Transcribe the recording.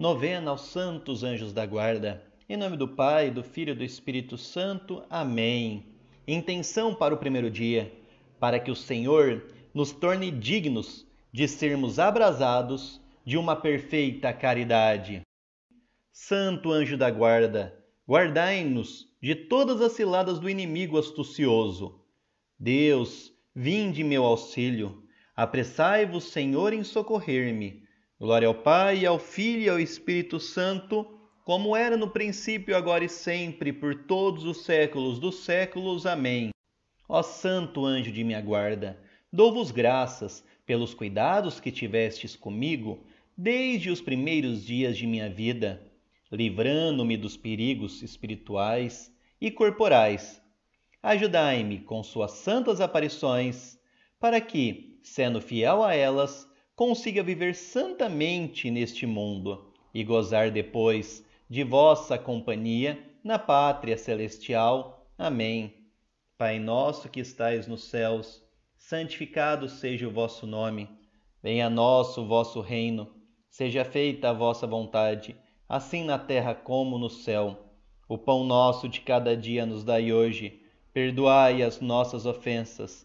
Novena aos Santos Anjos da Guarda. Em nome do Pai, do Filho e do Espírito Santo. Amém. Intenção para o primeiro dia: para que o Senhor nos torne dignos de sermos abrasados de uma perfeita caridade. Santo Anjo da Guarda, guardai-nos de todas as ciladas do inimigo astucioso. Deus, vinde meu auxílio. Apressai-vos, Senhor, em socorrer-me. Glória ao Pai, ao Filho e ao Espírito Santo, como era no princípio, agora e sempre, por todos os séculos dos séculos. Amém. Ó Santo Anjo de minha guarda, dou-vos graças pelos cuidados que tivestes comigo desde os primeiros dias de minha vida, livrando-me dos perigos espirituais e corporais. Ajudai-me com suas santas aparições, para que, sendo fiel a elas, consiga viver santamente neste mundo e gozar depois de vossa companhia na pátria celestial. Amém. Pai nosso que estais nos céus, santificado seja o vosso nome. Venha a nós o vosso reino. Seja feita a vossa vontade, assim na terra como no céu. O pão nosso de cada dia nos dai hoje. Perdoai as nossas ofensas